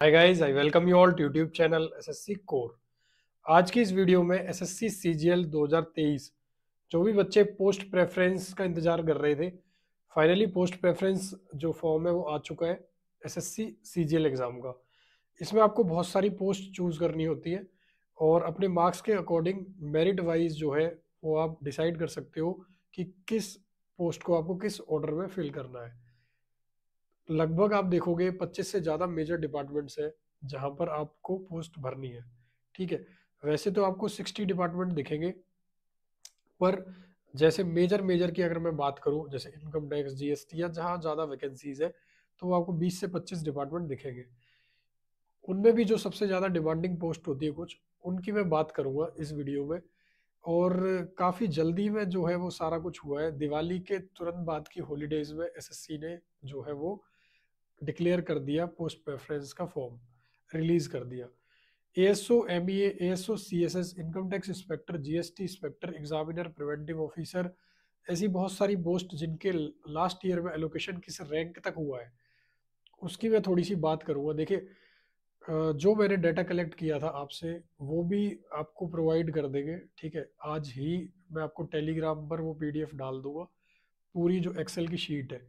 hi guys I welcome you all to YouTube channel SSC core आज की इस video में एसएससी सीजीएल 2023 जो भी बच्चे पोस्ट प्रेफरेंस का इंतजार कर रहे थे फाइनली पोस्ट प्रेफरेंस जो फॉर्म है वो आ चुका है एसएससी सीजीएल एग्ज़ाम का इसमें आपको बहुत सारी पोस्ट चूज़ करनी होती है और अपने मार्क्स के अकॉर्डिंग मेरिट वाइज जो है वो आप डिसाइड कर सकते हो कि किस पोस्ट को आपको किस ऑर्डर में फिल करना है लगभग आप देखोगे 25 से ज़्यादा मेजर डिपार्टमेंट्स है जहाँ पर आपको पोस्ट भरनी है ठीक है वैसे तो आपको 60 डिपार्टमेंट दिखेंगे पर जैसे मेजर मेजर की अगर मैं बात करूं जैसे इनकम टैक्स जीएसटी या जहां ज़्यादा वैकेंसीज है तो आपको 20 से 25 डिपार्टमेंट दिखेंगे उनमें भी जो सबसे ज़्यादा डिमांडिंग पोस्ट होती है कुछ उनकी मैं बात करूँगा इस वीडियो में और काफ़ी जल्दी में जो है वो सारा कुछ हुआ है दिवाली के तुरंत बाद की हॉलीडेज़ में एसएससी ने जो है वो डिक्लेयर कर दिया पोस्ट प्रेफरेंस का फॉर्म रिलीज कर दिया S O M E S O C S S income tax inspector G S T inspector examiner preventive officer ऐसी बहुत सारी पोस्ट जिनके लास्ट ईयर में एलोकेशन किस रैंक तक हुआ है उसकी मैं थोड़ी सी बात करूँगा देखिए जो मैंने डाटा कलेक्ट किया था आपसे वो भी आपको प्रोवाइड कर देंगे ठीक है आज ही मैं आपको टेलीग्राम पर वो पीडीएफ डाल दूंगा पूरी जो एक्सेल की शीट है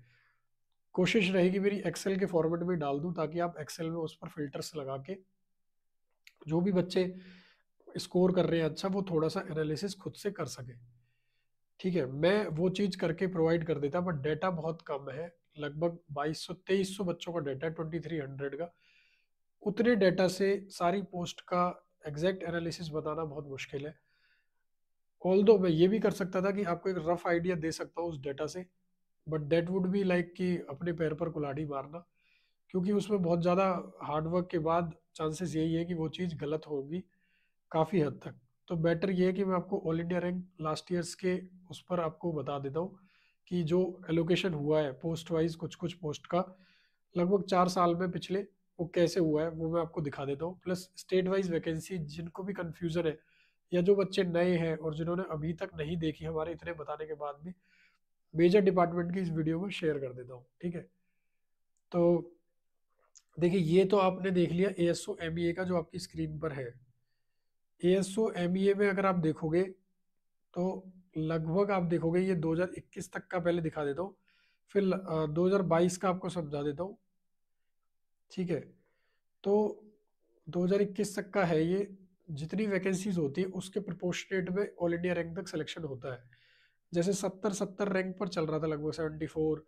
कोशिश रहेगी मेरी एक्सेल के फॉर्मेट में डाल दूँ ताकि आप एक्सेल में उस पर फिल्टर्स लगा के जो भी बच्चे स्कोर कर रहे हैं अच्छा वो थोड़ा सा एनालिसिस खुद से कर सके ठीक है मैं वो चीज़ करके प्रोवाइड कर देता बट डेटा बहुत कम है लगभग 2200 2300 बच्चों का डेटा 2300 का उतने डेटा से सारी पोस्ट का एग्जैक्ट एनालिसिस बताना बहुत मुश्किल है ऑल मैं ये भी कर सकता था कि आपको एक रफ आइडिया दे सकता हूँ उस डेटा से but that would be like कि अपने पैर पर कुलाड़ी मारना क्योंकि उसमें बहुत ज़्यादा हार्डवर्क के बाद चांसेस यही है कि वो चीज़ गलत होगी काफ़ी हद तक तो बेटर ये है कि मैं आपको all India rank last years के उस पर आपको बता देता हूँ कि जो एलोकेशन हुआ है पोस्ट वाइज कुछ कुछ पोस्ट का लगभग चार साल में पिछले वो कैसे हुआ है वो मैं आपको दिखा देता हूँ प्लस स्टेट वाइज वैकेंसी जिनको भी कन्फ्यूज़न है या जो बच्चे नए हैं और जिन्होंने अभी तक नहीं देखी हमारे इतने बताने के बाद भी मेजर डिपार्टमेंट की इस वीडियो को शेयर कर देता हूँ ठीक है तो देखिए ये तो आपने देख लिया ए एस e का जो आपकी स्क्रीन पर है ए एस e में अगर आप देखोगे तो लगभग आप देखोगे ये 2021 तक का पहले दिखा देता हूँ फिर 2022 का आपको समझा देता हूँ ठीक है तो 2021 तक का है ये जितनी वैकेंसीज होती है उसके प्रपोर्शनेट में ऑल इंडिया रैंक तक सिलेक्शन होता है जैसे सत्तर सत्तर रैंक पर चल रहा था लगभग सेवेंटी फोर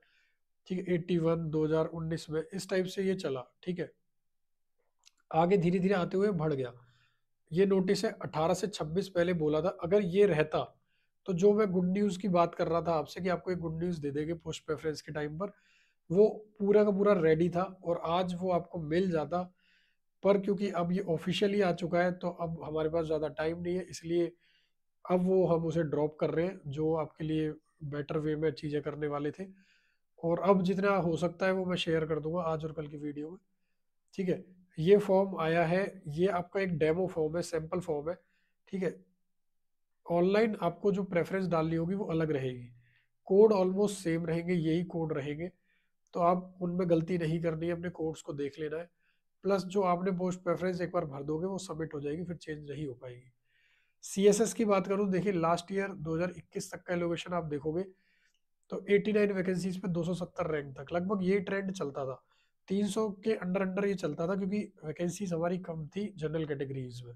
ठीक है एट्टी वन दो हजार उन्नीस में इस टाइप से ये चला ठीक है आगे धीरे धीरे आते हुए बढ़ गया ये नोटिस है अठारह से छब्बीस पहले बोला था अगर ये रहता तो जो मैं गुड न्यूज की बात कर रहा था आपसे कि आपको एक गुड न्यूज दे देंगे पोस्ट प्रेफरेंस के टाइम पर वो पूरा का पूरा रेडी था और आज वो आपको मिल जाता पर क्योंकि अब ये ऑफिशियली आ चुका है तो अब हमारे पास ज़्यादा टाइम नहीं है इसलिए अब वो हम उसे ड्रॉप कर रहे हैं जो आपके लिए बेटर वे में चीज़ें करने वाले थे और अब जितना हो सकता है वो मैं शेयर कर दूंगा आज और कल की वीडियो में ठीक है ये फॉर्म आया है ये आपका एक डेमो फॉर्म है सैम्पल फॉर्म है ठीक है ऑनलाइन आपको जो प्रेफरेंस डालनी होगी वो अलग रहेगी कोड ऑलमोस्ट सेम रहेंगे यही कोड रहेंगे तो आप उनमें गलती नहीं करनी है अपने कोड्स को देख लेना है प्लस जो आपने पोस्ट प्रेफरेंस एक बार भर दोगे वो सबमिट हो जाएगी फिर चेंज नहीं हो पाएगी सीएसएस की बात करूं देखिए लास्ट ईयर 2021 तक का एलोवेशन आप देखोगे तो 89 वैकेंसीज पे 270 रैंक तक लगभग ये ट्रेंड चलता था 300 के अंडर अंडर ये चलता था क्योंकि वैकेंसीज हमारी कम थी जनरल कैटेगरीज में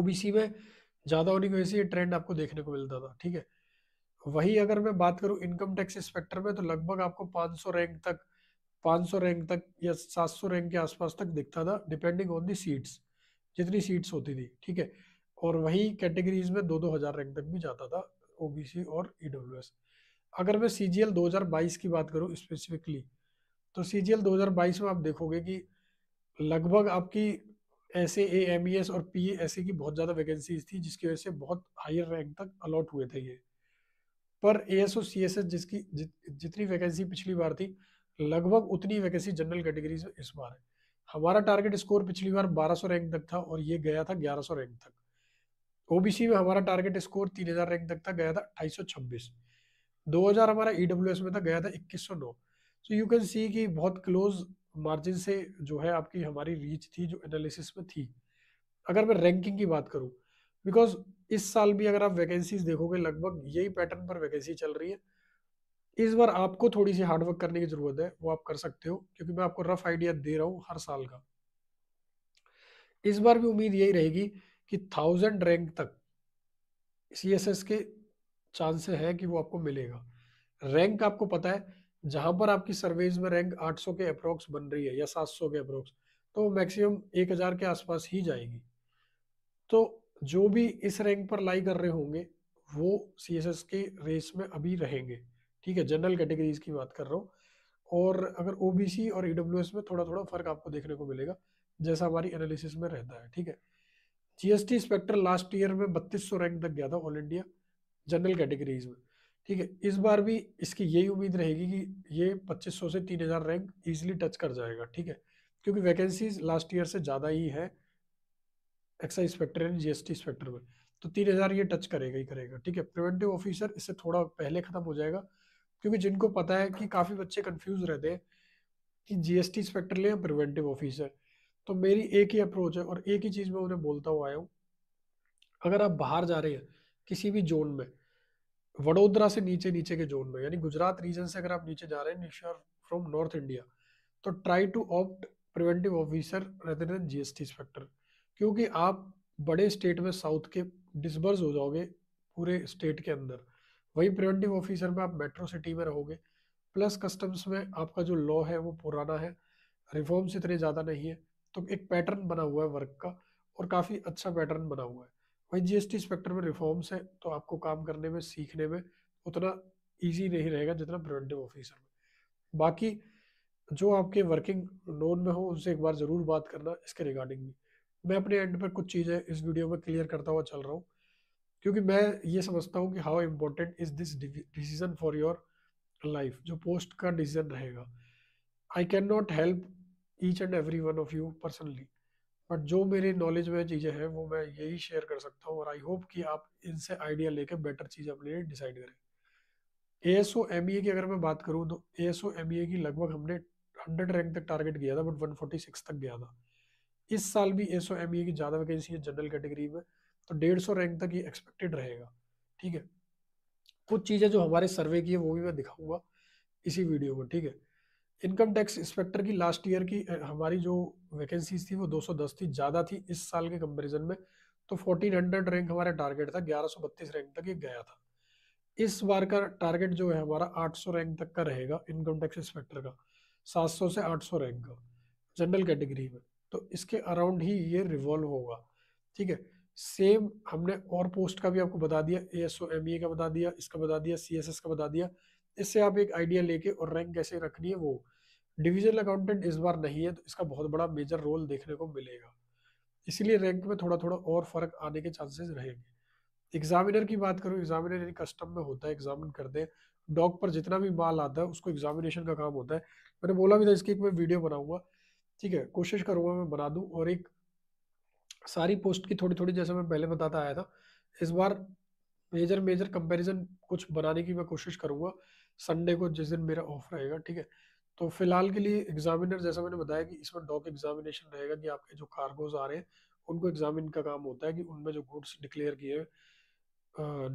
ओबीसी में ज़्यादा होने की वजह से ये ट्रेंड आपको देखने को मिलता था ठीक है वही अगर मैं बात करूँ इनकम टैक्स इंस्पेक्टर में तो लगभग आपको 500 रैंक तक 500 रैंक तक या 700 रैंक के आसपास तक दिखता था डिपेंडिंग ऑन दी सीट्स जितनी सीट्स होती थी ठीक है और वही कैटेगरीज में दो दो हजार रैंक तक भी जाता था ओबीसी और ईडब्ल्यू e अगर मैं सी जी एल दो हजार बाईस की बात करूँ स्पेसिफिकली तो सी जी एल दो हजार बाईस में आप देखोगे कि लगभग आपकी ऐसे ए एम ई एस और पी ए e e ऐसे की बहुत ज़्यादा वैकेंसीज थी जिसकी वजह से बहुत हायर रैंक तक अलॉट हुए थे ये पर A S O C S S जिसकी जि, जितनी वैकेंसी पिछली बार थी लगभग उतनी वैकेंसी जनरल कैटेगरीज में इस बार है हमारा टारगेट स्कोर पिछली बार 1200 रैंक तक था और ये गया था 1100 रैंक तक ओबीसी में हमारा टारगेट स्कोर तीन हजार रैंक तक था गया था अट्ठाईस सौ छब्बीस दो हजार हमारा ई e में था गया था इक्कीस सौ नौ सो यू कैन सी कि बहुत क्लोज मार्जिन से जो है आपकी हमारी रीच थी जो एनालिसिस में थी अगर मैं रैंकिंग की बात करूं बिकॉज इस साल भी अगर आप वैकेंसीज देखोगे लगभग यही पैटर्न पर वैकेंसी चल रही है इस बार आपको थोड़ी सी हार्डवर्क करने की जरूरत है वो आप कर सकते हो क्योंकि मैं आपको रफ आइडिया दे रहा हूँ हर साल का इस बार भी उम्मीद यही रहेगी कि थाउजेंड रैंक तक सी एस एस के चांसेस है कि वो आपको मिलेगा रैंक आपको पता है जहां पर आपकी सर्वेज में रैंक 800 के अप्रोक्स बन रही है या 700 के अप्रोक्स तो मैक्सिमम 1000 के आसपास ही जाएगी तो जो भी इस रैंक पर लाई कर रहे होंगे वो सी एस एस के रेस में अभी रहेंगे ठीक है जनरल कैटेगरीज की बात कर रहा हूँ और अगर ओ बी सी और ईडब्ल्यू एस में थोड़ा थोड़ा फर्क आपको देखने को मिलेगा जैसा हमारी एनालिसिस में रहता है ठीक है जीएसटी इंस्पेक्टर लास्ट ईयर में बत्तीस सौ रैंक तक गया था ऑल इंडिया जनरल कैटेगरीज में ठीक है इस बार भी इसकी यही उम्मीद रहेगी कि ये पच्चीस सौ से तीन हजार रैंक ईजिली टच कर जाएगा ठीक है क्योंकि वैकेंसीज लास्ट ईयर से ज़्यादा ही है excise inspector and GST inspector में तो तीन हज़ार ये टच करेगा ही करेगा ठीक है प्रिवेंटिव ऑफिसर इससे थोड़ा पहले ख़त्म हो जाएगा क्योंकि जिनको पता है कि काफ़ी बच्चे कन्फ्यूज़ रहते हैं कि जीएसटी इंस्पेक्टर लें या प्रिवेंटिव ऑफिसर तो मेरी एक ही अप्रोच है और एक ही चीज़ मैं उन्हें बोलता हुआ आया हूँ अगर आप बाहर जा रहे हैं किसी भी जोन में वडोदरा से नीचे नीचे के जोन में यानी गुजरात रीजन से अगर आप नीचे जा रहे हैं फ्रॉम नॉर्थ इंडिया तो try to opt preventive officer rather than GST inspector क्योंकि आप बड़े स्टेट में साउथ के डिसबर्स हो जाओगे पूरे स्टेट के अंदर वही प्रिवेंटिव ऑफिसर में आप मेट्रो सिटी में रहोगे प्लस कस्टम्स में आपका जो लॉ है वो पुराना है रिफॉर्म्स इतने ज़्यादा नहीं है तो एक पैटर्न बना हुआ है वर्क का और काफ़ी अच्छा पैटर्न बना हुआ है वही जीएसटी स्पेक्टर में रिफॉर्म्स है तो आपको काम करने में सीखने में उतना ईजी नहीं रहेगा जितना प्रिवेंटिव ऑफिसर में बाकी जो आपके वर्किंग नोन में हो उनसे एक बार ज़रूर बात करना इसके रिगार्डिंग भी मैं अपने एंड पर कुछ चीज़ें इस वीडियो में क्लियर करता हुआ चल रहा हूँ क्योंकि मैं ये समझता हूँ कि how important is this decision for your life जो पोस्ट का डिसीजन रहेगा I can not help each and every one of you personally but जो मेरे नॉलेज में चीज़ें हैं वो मैं यही शेयर कर सकता हूँ और आई होप कि आप इनसे आइडिया लेकर बेटर चीज़ अपने लिए डिसाइड करें ए एस ओ एम ई की अगर मैं बात करूँ तो ए एस ओ एम ई की लगभग हमने हंड्रेड रैंक तक टारगेट किया था बट वन फोर्टी सिक्स तक गया था इस साल भी एस ओ एम ई की ज़्यादा वैकेंसी है जनरल कैटेगरी में तो डेढ़ सौ रैंक तक ये एक्सपेक्टेड रहेगा ठीक है कुछ चीज़ें जो हमारे सर्वे की है वो भी मैं दिखाऊंगा इसी वीडियो में ठीक है इनकम टैक्स इंस्पेक्टर की लास्ट ईयर की हमारी जो वैकेंसीज थी वो 210 थी ज़्यादा थी इस साल के कंपैरिजन में तो 1400 रैंक हमारा टारगेट था 1132 रैंक तक ये गया था इस बार का टारगेट जो है हमारा 800 रैंक तक का रहेगा इनकम टैक्स इंस्पेक्टर का 700 से 800 रैंक का जनरल कैटेगरी में तो इसके अराउंड ही ये रिवॉल्व होगा ठीक है सेम हमने और पोस्ट का भी आपको बता दिया ए एस ओ एम ई का बता दिया इसका बता दिया सी एस एस का बता दिया इससे आप एक आइडिया लेके और रैंक कैसे रखनी है वो डिविजनल अकाउंटेंट इस बार नहीं है तो इसका बहुत बड़ा मेजर रोल देखने को मिलेगा इसीलिए रैंक में थोड़ा थोड़ा और फर्क आने के चांसेस रहेंगे एग्जामिनर की बात करूँ एग्जामिनर यानी कस्टम में होता है एग्जामिन करते हैं डॉग पर जितना भी माल आता है उसको एग्जामिनेशन का काम होता है मैंने बोला भी था इसकी एक मैं वीडियो बनाऊंगा ठीक है कोशिश करूंगा मैं बना दूं और एक सारी पोस्ट की थोड़ी थोड़ी जैसे मैं पहले बताता आया था इस बार मेजर मेजर कंपैरिजन कुछ बनाने की मैं कोशिश करूंगा संडे को जिस दिन मेरा ऑफ रहेगा ठीक है तो फिलहाल के लिए एग्जामिनर जैसा मैंने बताया कि इसमें डॉक एग्जामिनेशन रहेगा कि आपके जो कार्गोज आ रहे हैं उनको एग्जामिन का काम होता है कि उनमें जो गुड्स डिक्लेयर किए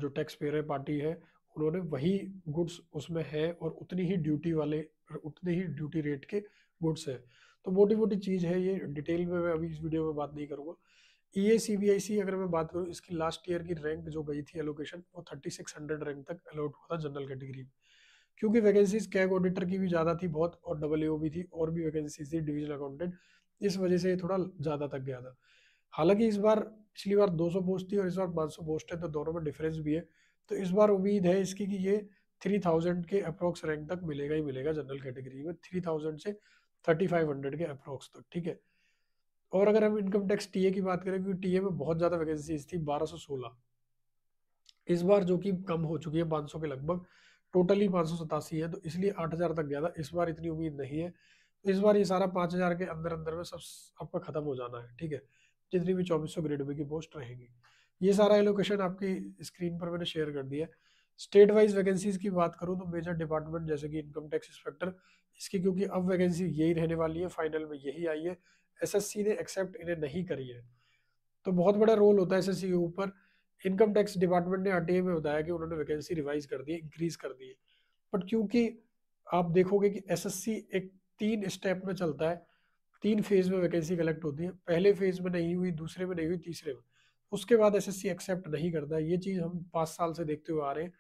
जो टैक्स पेयर पार्टी है उन्होंने वही गुड्स उसमें है और उतनी ही ड्यूटी वाले उतने ही ड्यूटी रेट के गुड्स हैं तो मोटी मोटी चीज़ है ये डिटेल में मैं अभी इस वीडियो में बात नहीं करूँगा ई ए सी बी आई सी अगर मैं बात करूँ इसकी लास्ट ईयर की रैंक जो गई थी एलोकेशन वो थर्टी सिक्स हंड्रेड रैंक तक अलाउट हुआ था जनरल कैटेगरी में क्योंकि वैकेंसीज कैग ऑडिटर की भी ज़्यादा थी बहुत और डबल भी थी और भी वैकेंसीज थी डिविजनल अकाउंटेंट इस वजह से ये थोड़ा ज़्यादा तक गया था हालांकि इस बार पिछली बार 200 पोस्ट थी और इस बार 500 पोस्ट है तो दोनों में डिफरेंस भी है तो इस बार उम्मीद है इसकी कि ये 3000 के अप्रोक्स रैंक तक मिलेगा ही मिलेगा जनरल कैटेगरी में 3000 से 3500 के अप्रोक्स तक ठीक है और अगर हम इनकम टैक्स टीए की बात करें क्योंकि टीए में बहुत ज़्यादा वैकेंसीज थी बारह इस बार जो कि कम हो चुकी है 500 के लगभग टोटली पाँच है तो इसलिए आठ तक गया था इस बार इतनी उम्मीद नहीं है इस बार ये सारा पाँच हज़ार के अंदर अंदर में सब आपका ख़त्म हो जाना है ठीक है जितनी भी चौबीस सौ ग्रेड बी की पोस्ट रहेगी ये सारा एलोकेशन आपकी स्क्रीन पर मैंने शेयर कर दिया है स्टेट वाइज वैकेंसीज की बात करूँ तो मेजर डिपार्टमेंट जैसे कि इनकम टैक्स इंस्पेक्टर इसकी क्योंकि अब वैकेंसी यही रहने वाली है फाइनल में यही आई है एस ने एक्सेप्ट इन्हें नहीं करी है तो बहुत बड़ा रोल होता है एस के ऊपर इनकम टैक्स डिपार्टमेंट ने आरटीए में बताया कि उन्होंने वैकेंसी रिवाइज कर दी इंक्रीज कर दी है बट क्योंकि आप देखोगे कि एसएससी एक तीन स्टेप में चलता है तीन फेज में वैकेंसी कलेक्ट होती है पहले फेज में नहीं हुई दूसरे में नहीं हुई तीसरे में उसके बाद एस एक्सेप्ट नहीं करता ये चीज़ हम पाँच साल से देखते हुए आ रहे हैं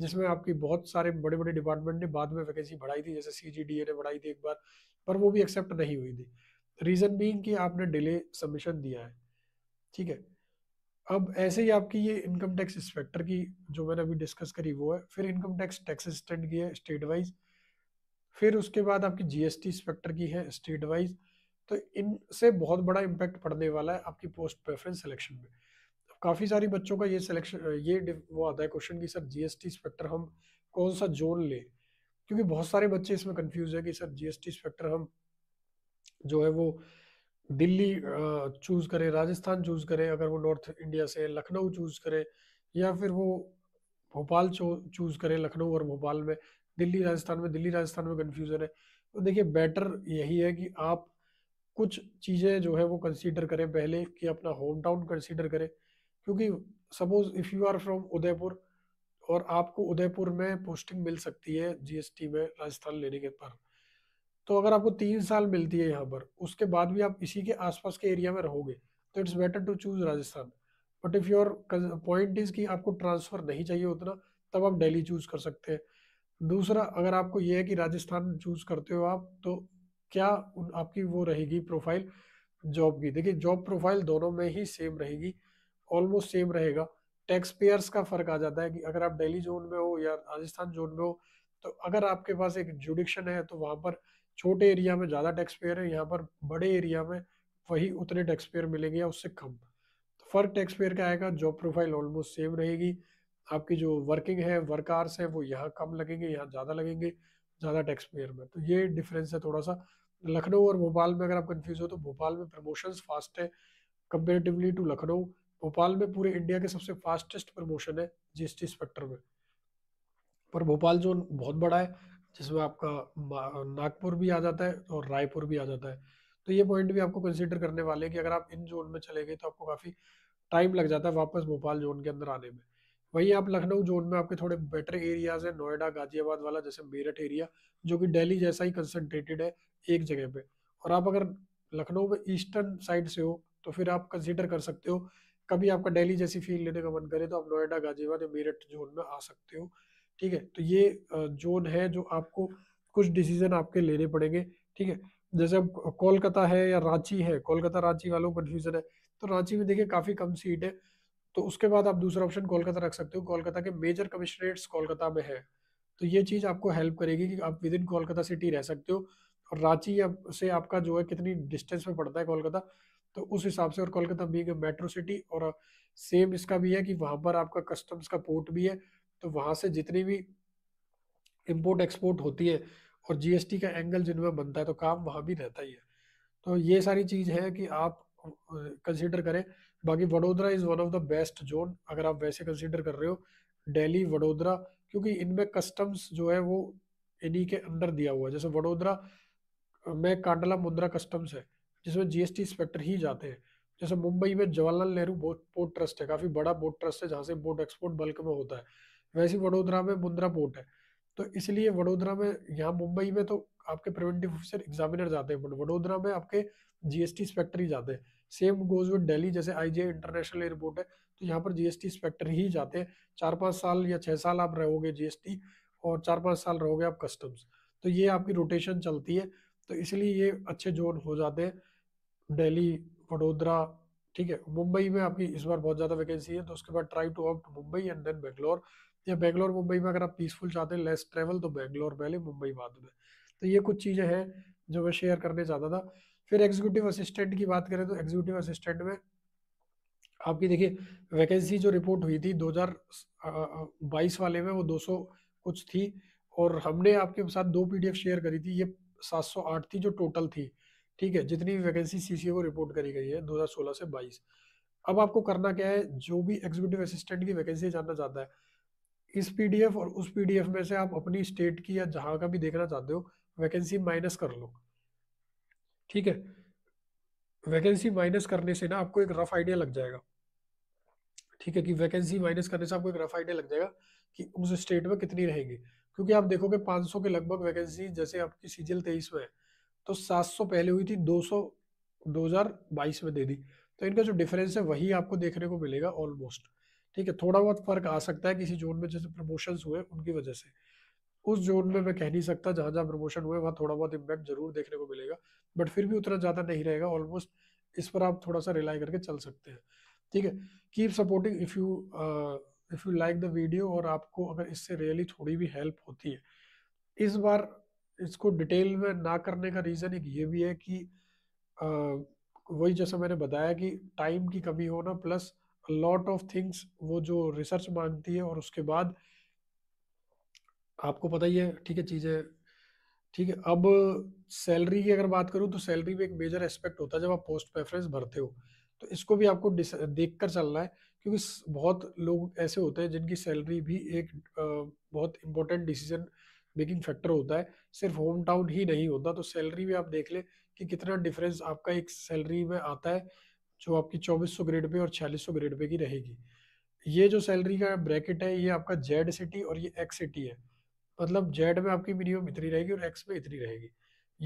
जिसमें आपकी बहुत सारे बड़े बड़े डिपार्टमेंट ने बाद में वैकेंसी बढ़ाई थी जैसे सी ने बढ़ाई थी एक बार पर वो भी एक्सेप्ट नहीं हुई थी रीज़न बींग कि आपने डिले सबमिशन दिया है ठीक है अब ऐसे ही आपकी ये इनकम टैक्स इंस्पेक्टर की जो मैंने अभी डिस्कस करी वो है फिर इनकम टैक्स टैक्स असिस्टेंट की है स्टेट वाइज फिर उसके बाद आपकी जीएसटी इंस्पेक्टर की है स्टेट वाइज तो इनसे बहुत बड़ा इम्पैक्ट पड़ने वाला है आपकी पोस्ट प्रेफरेंस सिलेक्शन में काफ़ी सारी बच्चों का ये सिलेक्शन ये वो आता है क्वेश्चन कि सर जीएसटी इंस्पेक्टर हम कौन सा जोन लें क्योंकि बहुत सारे बच्चे इसमें कंफ्यूज है कि सर जीएसटी इंस्पेक्टर हम जो है वो दिल्ली चूज़ करे राजस्थान चूज़ करे अगर वो नॉर्थ इंडिया से लखनऊ चूज़ करे या फिर वो भोपाल चूज़ करे लखनऊ और भोपाल में दिल्ली राजस्थान में दिल्ली राजस्थान में कन्फ्यूज़न है तो देखिए बेटर यही है कि आप कुछ चीज़ें जो है वो कंसीडर करें पहले कि अपना होम टाउन कंसीडर करें क्योंकि suppose if you are from Udaipur और आपको उदयपुर में पोस्टिंग मिल सकती है जीएसटी में राजस्थान लेने के पर तो अगर आपको तीन साल मिलती है यहाँ पर उसके बाद भी आप इसी के आसपास के एरिया में रहोगे तो it's better to choose Rajasthan but if your point is कि आपको ट्रांसफ़र नहीं चाहिए उतना तब आप डेली चूज़ कर सकते हैं दूसरा अगर आपको ये है कि राजस्थान चूज़ करते हो आप तो क्या आपकी वो रहेगी प्रोफाइल जॉब की देखिए जॉब प्रोफाइल दोनों में ही सेम रहेगी ऑलमोस्ट सेम रहेगा टैक्स पेयर्स का फ़र्क आ जाता है कि अगर आप डेली जोन में हो या राजस्थान जोन में हो तो अगर आपके पास एक जुडिक्शन है तो वहाँ पर छोटे एरिया में ज़्यादा टैक्स पेयर है यहाँ पर बड़े एरिया में वही उतने टैक्स पेयर मिलेंगे या उससे कम तो फ़र्क टैक्स पेयर का आएगा जॉब प्रोफाइल ऑलमोस्ट सेम रहेगी आपकी जो वर्किंग है वर्क आवर्स है वो यहाँ कम लगेंगे यहाँ ज़्यादा लगेंगे ज़्यादा टैक्स पेयर में तो ये डिफरेंस है थोड़ा सा लखनऊ और भोपाल में अगर आप कन्फ्यूज हो तो भोपाल में प्रमोशन फास्ट है कंपेरेटिवली टू लखनऊ भोपाल में पूरे इंडिया के सबसे फास्टेस्ट प्रमोशन है जीएसटी स्पेक्टर में पर भोपाल जोन बहुत बड़ा है जिसमें आपका नागपुर भी आ जाता है और रायपुर भी आ जाता है तो ये पॉइंट भी आपको कंसिडर करने वाले हैं कि अगर आप इन जोन में चले गए तो आपको काफ़ी टाइम लग जाता है वापस भोपाल जोन के अंदर आने में वहीं आप लखनऊ जोन में आपके थोड़े बेटर एरियाज हैं नोएडा गाजियाबाद वाला जैसे मेरठ एरिया जो कि दिल्ली जैसा ही कंसनट्रेटेड है एक जगह पे और आप अगर लखनऊ में ईस्टर्न साइड से हो तो फिर आप कंसिडर कर सकते हो कभी आपका दिल्ली जैसी फील लेने का मन करे तो आप नोएडा गाजियाबाद या मेरठ जोन में आ सकते हो ठीक है तो ये जोन है जो आपको कुछ डिसीजन आपके लेने पड़ेंगे ठीक है जैसे अब कोलकाता है या रांची है कोलकाता रांची वालों को कन्फ्यूजन है तो रांची में देखिए काफ़ी कम सीट है तो उसके बाद आप दूसरा ऑप्शन कोलकाता रख सकते हो कोलकाता के मेजर कमिश्नरेट्स कोलकाता में है तो ये चीज़ आपको हेल्प करेगी कि आप विद इन कोलकाता सिटी रह सकते हो और रांची से आपका जो है कितनी डिस्टेंस में पड़ता है कोलकाता तो उस हिसाब से और कोलकाता बीइंग मेट्रो सिटी और सेम इसका भी है कि वहाँ पर आपका कस्टम्स का पोर्ट भी है तो वहाँ से जितनी भी इम्पोर्ट एक्सपोर्ट होती है और जीएसटी का एंगल जिनमें बनता है तो काम वहाँ भी रहता ही है तो ये सारी चीज़ है कि आप कंसीडर करें बाकी Vadodara is one of the best zone अगर आप वैसे कंसीडर कर रहे हो डेली वडोदरा क्योंकि इनमें कस्टम्स जो है वो इन्हीं के अंडर दिया हुआ है जैसे वडोदरा में कांडला मुद्रा कस्टम्स है जिसमें जीएसटी इंस्पेक्टर ही जाते हैं जैसे मुंबई में Jawaharlal Nehru boat port trust है काफ़ी बड़ा बोट ट्रस्ट है जहाँ से बोट एक्सपोर्ट बल्क में होता है वैसे वडोदरा में मुंद्रा पोर्ट है तो इसलिए वडोदरा में यहाँ मुंबई में तो आपके प्रिवेंटिव ऑफिसर एग्जामिनर जाते हैं बट वडोदरा में आपके जीएसटी इंस्पेक्टर ही जाते हैं सेम गोज विद डेली जैसे आईजीआई इंटरनेशनल एयरपोर्ट है तो यहाँ पर जीएसटी इंस्पेक्टर ही जाते हैं चार पाँच साल या छः साल आप रहोगे जीएसटी और चार पाँच साल रहोगे आप कस्टम्स तो ये आपकी रोटेशन चलती है तो इसलिए ये अच्छे जोन हो जाते हैं डेली वडोदरा ठीक है मुंबई में आपकी इस बार बहुत ज़्यादा वैकेंसी है तो उसके बाद try to out Mumbai and then Bangalore या बेंगलोर मुंबई में अगर आप पीसफुल चाहते हैं लेस ट्रेवल तो बेंगलोर पहले मुंबई बाद में तो ये कुछ चीज़ें हैं जो मैं शेयर करने चाहता था फिर एग्जीक्यूटिव असिस्टेंट की बात करें तो एग्जीक्यूटिव असिस्टेंट में आपकी देखिए वैकेंसी जो रिपोर्ट हुई थी 2022 वाले में वो 200 कुछ थी और हमने आपके साथ दो पीडीएफ शेयर करी थी ये 708 थी जो टोटल थी ठीक है जितनी भी वैकेंसी सी को रिपोर्ट करी गई है 2016 से 22 अब आपको करना क्या है जो भी एग्जीक्यूटिव असिस्टेंट की वैकेंसी जानना चाहता है इस पीडीएफ और उस पीडीएफ में से आप अपनी स्टेट की या जहाँ का भी देखना चाहते हो वैकेंसी माइनस कर लो ठीक है वैकेंसी माइनस करने से ना आपको एक रफ आइडिया लग जाएगा ठीक है कि वैकेंसी माइनस करने से आपको एक रफ आइडिया लग जाएगा कि उस स्टेट में कितनी रहेंगी क्योंकि आप देखोगे 500 के लगभग वैकेंसी जैसे आपकी सीजल तेईस में है तो 700 पहले हुई थी 200 2022 में दे दी तो इनका जो डिफरेंस है वही आपको देखने को मिलेगा ऑलमोस्ट ठीक है थोड़ा बहुत फर्क आ सकता है किसी जोन में जैसे प्रमोशन हुए उनकी वजह से उस जोन में मैं कह नहीं सकता जहाँ जहाँ प्रमोशन हुए वहाँ थोड़ा बहुत इम्पैक्ट जरूर देखने को मिलेगा बट फिर भी उतना ज़्यादा नहीं रहेगा ऑलमोस्ट इस पर आप थोड़ा सा रिलाई करके चल सकते हैं ठीक है keep supporting if you if you like the video और आपको अगर इससे रियली थोड़ी भी हेल्प होती है इस बार इसको डिटेल में ना करने का रीज़न एक ये भी है कि uh, वही जैसा मैंने बताया कि टाइम की कमी होना प्लस लॉट ऑफ थिंग्स वो जो रिसर्च मांगती है और उसके बाद आपको पता ही है ठीक है चीज़ें ठीक है अब सैलरी की अगर बात करूँ तो सैलरी भी एक मेजर एस्पेक्ट होता है जब आप पोस्ट प्रेफरेंस भरते हो तो इसको भी आपको देख कर चलना है क्योंकि बहुत लोग ऐसे होते हैं जिनकी सैलरी भी एक बहुत इंपॉर्टेंट डिसीजन मेकिंग फैक्टर होता है सिर्फ होम टाउन ही नहीं होता तो सैलरी भी आप देख लें कि कितना डिफरेंस आपका एक सैलरी में आता है जो आपकी 2400 ग्रेड पे और 4600 ग्रेड पे की रहेगी ये जो सैलरी का ब्रैकेट है ये आपका जेड सिटी और ये एक्स सिटी है मतलब जेड में आपकी मिनिमम इतनी रहेगी और एक्स में इतनी रहेगी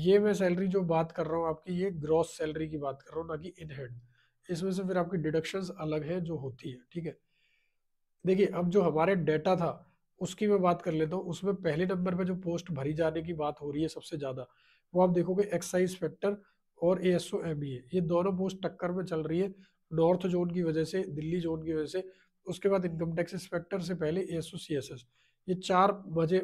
ये मैं सैलरी जो बात कर रहा हूँ आपकी ये ग्रॉस सैलरी की बात कर रहा हूँ ना कि इन हेड इसमें से फिर आपकी डिडक्शंस अलग है जो होती है ठीक है देखिए अब जो हमारे डेटा था उसकी मैं बात कर लेता हूँ उसमें पहले नंबर पर जो पोस्ट भरी जाने की बात हो रही है सबसे ज़्यादा वो आप देखोगे एक्साइज फैक्टर और A S O M B A ये दोनों पोस्ट टक्कर में चल रही है नॉर्थ जोन की वजह से दिल्ली जोन की वजह से उसके बाद इनकम टैक्स इंस्पेक्टर से पहले A S O C S S ये चार मजे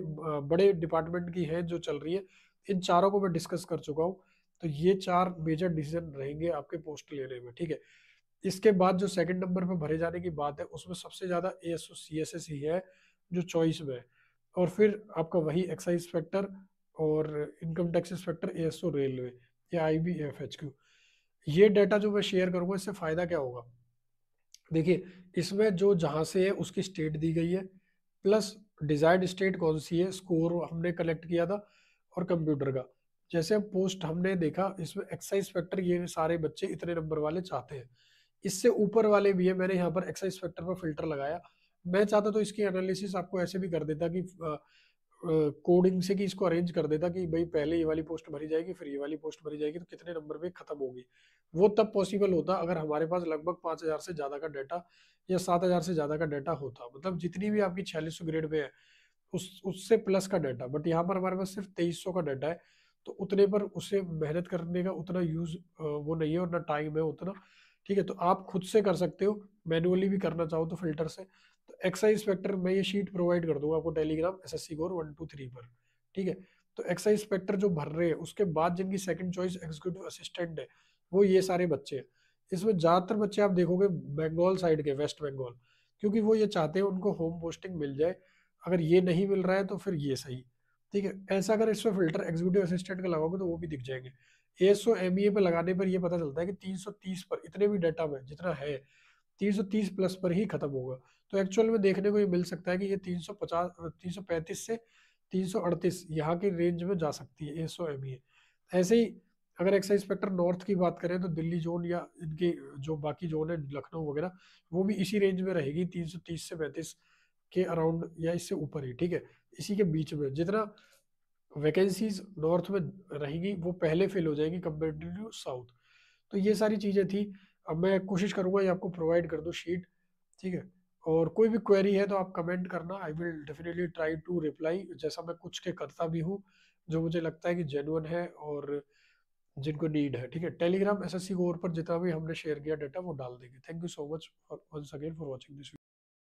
बड़े डिपार्टमेंट की हैं जो चल रही है इन चारों को मैं डिस्कस कर चुका हूँ तो ये चार मेजर डिसीजन रहेंगे आपके पोस्ट लेने में ठीक है इसके बाद जो सेकंड नंबर पर भरे जाने की बात है उसमें सबसे ज़्यादा A S O C S S ही है जो चॉइस में है और फिर आपका वही एक्साइज इंस्पेक्टर और income tax inspector A S O railway या I B F H Q ये डाटा जो मैं शेयर करूँगा इससे फ़ायदा क्या होगा देखिए इसमें जो जहाँ से है उसकी स्टेट दी गई है प्लस डिज़ायर्ड स्टेट कौन सी है स्कोर हमने कलेक्ट किया था और कंप्यूटर का जैसे पोस्ट हमने देखा इसमें एक्साइज फैक्टर ये सारे बच्चे इतने नंबर वाले चाहते हैं इससे ऊपर वाले भी है मैंने यहाँ पर एक्साइज फैक्टर पर फिल्टर लगाया मैं चाहता तो इसकी एनालिसिस आपको ऐसे भी कर देता कि कोडिंग से कि इसको अरेंज कर देता कि भाई पहले ये वाली पोस्ट भरी जाएगी फिर ये वाली पोस्ट भरी जाएगी तो कितने नंबर पे खत्म होगी वो तब पॉसिबल होता अगर हमारे पास लगभग पाँच हज़ार से ज़्यादा का डाटा या सात हज़ार से ज़्यादा का डाटा होता मतलब जितनी भी आपकी छियालीस ग्रेड पे है उस उससे प्लस का डाटा बट यहाँ पर हमारे पास सिर्फ तेईस का डाटा है तो उतने पर उसे मेहनत करने का उतना यूज़ वो नहीं है और ना टाइम है उतना ठीक है तो आप खुद से कर सकते हो मैनुअली भी करना चाहो तो फिल्टर से एक्साइज फैक्टर मैं ये शीट प्रोवाइड कर दूंगा आपको टेलीग्राम एस एस सी गोर वन टू थ्री पर ठीक है तो एक्साइज फैक्टर जो भर रहे हैं उसके बाद जिनकी सेकंड चॉइस एग्जीक्यूटिव असिस्टेंट है वो ये सारे बच्चे हैं इसमें ज़्यादातर बच्चे आप देखोगे बंगाल साइड के वेस्ट बंगाल क्योंकि वो ये चाहते हैं उनको होम पोस्टिंग मिल जाए अगर ये नहीं मिल रहा है तो फिर ये सही ठीक है ऐसा अगर इसमें फिल्टर एग्जीक्यूटिव असिस्टेंट का लगाओगे तो वो भी दिख जाएंगे एस सौ एम ई ए पर लगाने पर यह पता चलता है कि 330 पर इतने भी डाटा में जितना है 330 प्लस पर ही खत्म होगा तो एक्चुअल में देखने को ये मिल सकता है कि ये 350 335 से 338 यहाँ की रेंज में जा सकती है 100 एम e ऐसे ही अगर एक्साइज स्पेक्टर नॉर्थ की बात करें तो दिल्ली जोन या इनके जो बाकी जोन है लखनऊ वगैरह वो भी इसी रेंज में रहेगी 330 से 35 के अराउंड या इससे ऊपर ही ठीक है इसी के बीच में जितना वैकेंसीज नॉर्थ में रहेगी वो पहले फिल हो जाएगी कंपेयर टू साउथ तो ये सारी चीज़ें थी अब मैं कोशिश करूँगा ये आपको प्रोवाइड कर दूँ शीट ठीक है और कोई भी क्वेरी है तो आप कमेंट करना I will definitely try to reply जैसा मैं कुछ के करता भी हूँ जो मुझे लगता है कि जेनुअन है और जिनको नीड है ठीक है टेलीग्राम एस एस सी पर जितना भी हमने शेयर किया डाटा वो डाल देंगे thank you so much once again for watching this